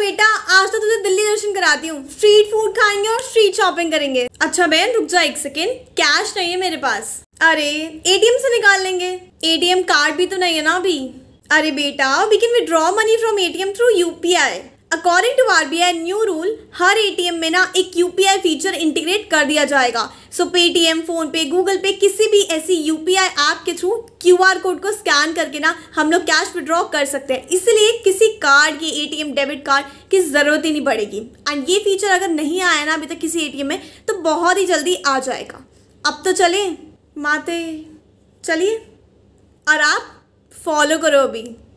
बेटा आज तो तुझे दिल्ली दर्शन कराती हूँ स्ट्रीट फूड खाएंगे और स्ट्रीट शॉपिंग करेंगे अच्छा बहन रुक जा एक सेकेंड कैश नहीं है मेरे पास अरे एटीएम से निकाल लेंगे एटीएम कार्ड भी तो नहीं है ना अभी अरे बेटा we can withdraw money from ATM through UPI according to R B I new rule हर ए टी एम में ना एक U P I feature integrate कर दिया जाएगा so Paytm PhonePe Google pay किसी भी ऐसी यू पी आई ऐप के थ्रू क्यू आर कोड को स्कैन करके ना हम लोग कैश विड्रॉ कर सकते हैं इसलिए किसी कार्ड की A T M debit card की ज़रूरत ही नहीं पड़ेगी एंड ये फीचर अगर नहीं आया ना अभी तक किसी ए टी एम में तो बहुत ही जल्दी आ जाएगा अब तो चलें माते चलिए और आप फॉलो करो अभी